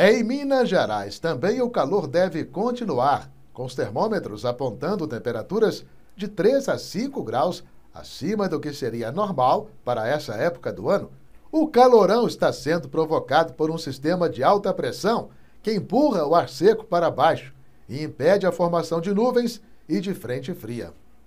É em Minas Gerais também o calor deve continuar, com os termômetros apontando temperaturas de 3 a 5 graus acima do que seria normal para essa época do ano. O calorão está sendo provocado por um sistema de alta pressão que empurra o ar seco para baixo e impede a formação de nuvens e de frente fria.